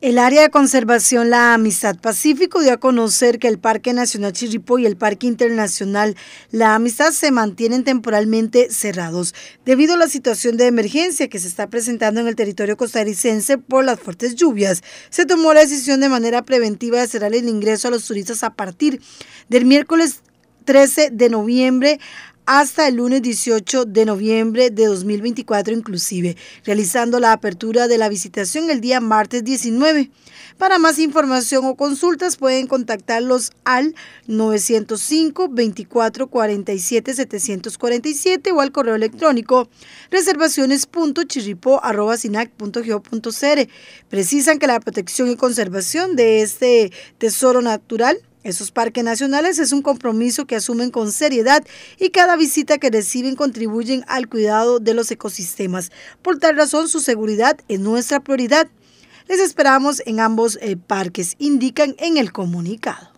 El área de conservación La Amistad Pacífico dio a conocer que el Parque Nacional Chirripó y el Parque Internacional La Amistad se mantienen temporalmente cerrados debido a la situación de emergencia que se está presentando en el territorio costarricense por las fuertes lluvias. Se tomó la decisión de manera preventiva de cerrar el ingreso a los turistas a partir del miércoles 13 de noviembre hasta el lunes 18 de noviembre de 2024 inclusive, realizando la apertura de la visitación el día martes 19. Para más información o consultas pueden contactarlos al 905 2447 747 o al correo electrónico reservaciones.chirripo.sinac.gov.cr. Precisan que la protección y conservación de este tesoro natural esos parques nacionales es un compromiso que asumen con seriedad y cada visita que reciben contribuyen al cuidado de los ecosistemas. Por tal razón, su seguridad es nuestra prioridad. Les esperamos en ambos eh, parques, indican en el comunicado.